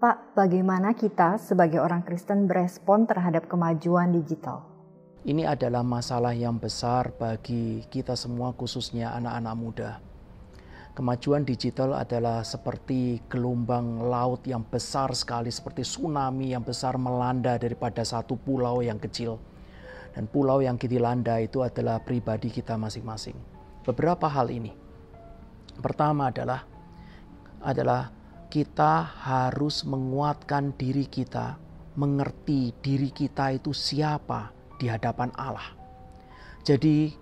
Pak, bagaimana kita sebagai orang Kristen berespon terhadap kemajuan digital? Ini adalah masalah yang besar bagi kita semua, khususnya anak-anak muda. Kemajuan digital adalah seperti gelombang laut yang besar sekali, seperti tsunami yang besar melanda daripada satu pulau yang kecil. Dan pulau yang landa itu adalah pribadi kita masing-masing. Beberapa hal ini. Pertama adalah adalah kita harus menguatkan diri kita, mengerti diri kita itu siapa di hadapan Allah. Jadi,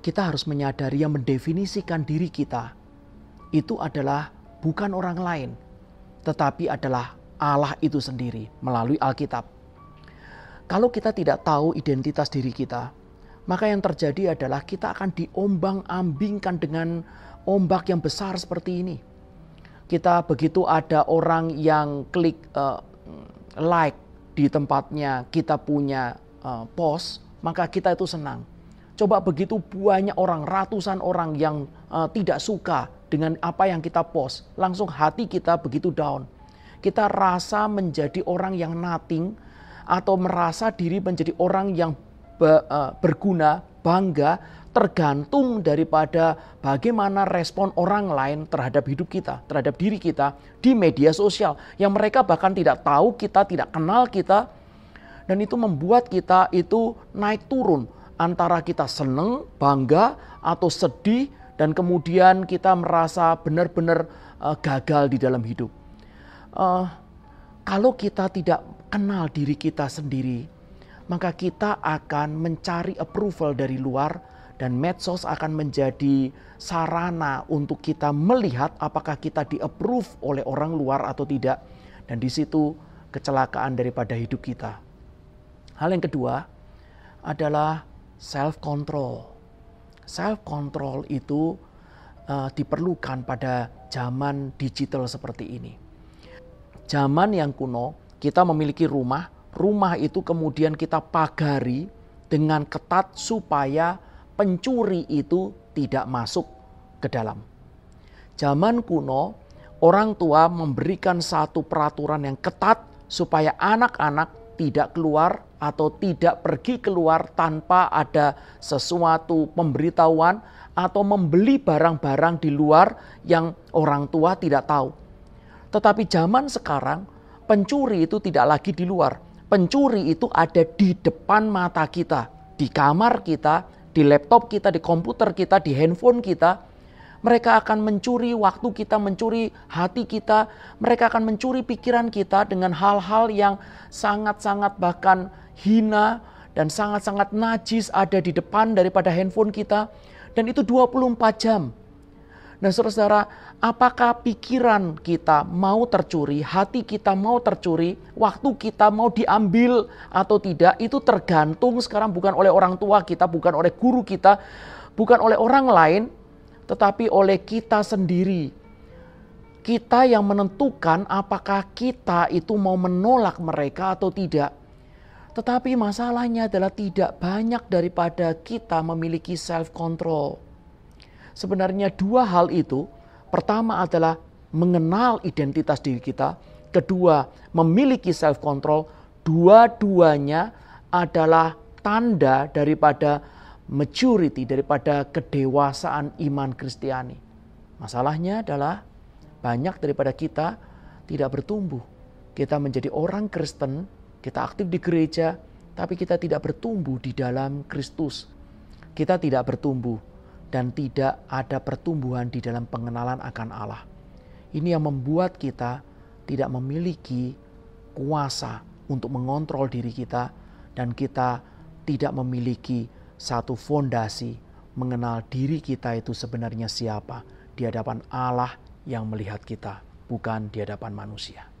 kita harus menyadari yang mendefinisikan diri kita itu adalah bukan orang lain, tetapi adalah Allah itu sendiri melalui Alkitab. Kalau kita tidak tahu identitas diri kita, maka yang terjadi adalah kita akan diombang-ambingkan dengan ombak yang besar seperti ini kita begitu ada orang yang klik uh, like di tempatnya kita punya uh, post, maka kita itu senang. Coba begitu banyak orang, ratusan orang yang uh, tidak suka dengan apa yang kita post, langsung hati kita begitu down. Kita rasa menjadi orang yang nothing atau merasa diri menjadi orang yang berguna, bangga tergantung daripada bagaimana respon orang lain terhadap hidup kita, terhadap diri kita di media sosial yang mereka bahkan tidak tahu kita, tidak kenal kita dan itu membuat kita itu naik turun antara kita seneng, bangga atau sedih dan kemudian kita merasa benar-benar eh, gagal di dalam hidup. Uh, kalau kita tidak kenal diri kita sendiri, maka kita akan mencari approval dari luar dan medsos akan menjadi sarana untuk kita melihat apakah kita di-approve oleh orang luar atau tidak dan di situ kecelakaan daripada hidup kita. Hal yang kedua adalah self control. Self control itu uh, diperlukan pada zaman digital seperti ini. Zaman yang kuno, kita memiliki rumah, rumah itu kemudian kita pagari dengan ketat supaya pencuri itu tidak masuk ke dalam. Zaman kuno, orang tua memberikan satu peraturan yang ketat supaya anak-anak tidak keluar atau tidak pergi keluar tanpa ada sesuatu pemberitahuan atau membeli barang-barang di luar yang orang tua tidak tahu. Tetapi zaman sekarang pencuri itu tidak lagi di luar. Pencuri itu ada di depan mata kita, di kamar kita, di laptop kita, di komputer kita, di handphone kita, mereka akan mencuri waktu kita, mencuri hati kita, mereka akan mencuri pikiran kita dengan hal-hal yang sangat-sangat bahkan hina dan sangat-sangat najis ada di depan daripada handphone kita. Dan itu 24 jam. Nah saudara-saudara, apakah pikiran kita mau tercuri, hati kita mau tercuri, waktu kita mau diambil atau tidak, itu tergantung sekarang bukan oleh orang tua kita, bukan oleh guru kita, bukan oleh orang lain, tetapi oleh kita sendiri. Kita yang menentukan apakah kita itu mau menolak mereka atau tidak. Tetapi masalahnya adalah tidak banyak daripada kita memiliki self control. Sebenarnya dua hal itu, pertama adalah mengenal identitas diri kita, kedua memiliki self control, dua-duanya adalah tanda daripada maturity, daripada kedewasaan iman Kristiani. Masalahnya adalah banyak daripada kita tidak bertumbuh. Kita menjadi orang Kristen, kita aktif di gereja, tapi kita tidak bertumbuh di dalam Kristus. Kita tidak bertumbuh dan tidak ada pertumbuhan di dalam pengenalan akan Allah. Ini yang membuat kita tidak memiliki kuasa untuk mengontrol diri kita dan kita tidak memiliki satu fondasi mengenal diri kita itu sebenarnya siapa di hadapan Allah yang melihat kita, bukan di hadapan manusia.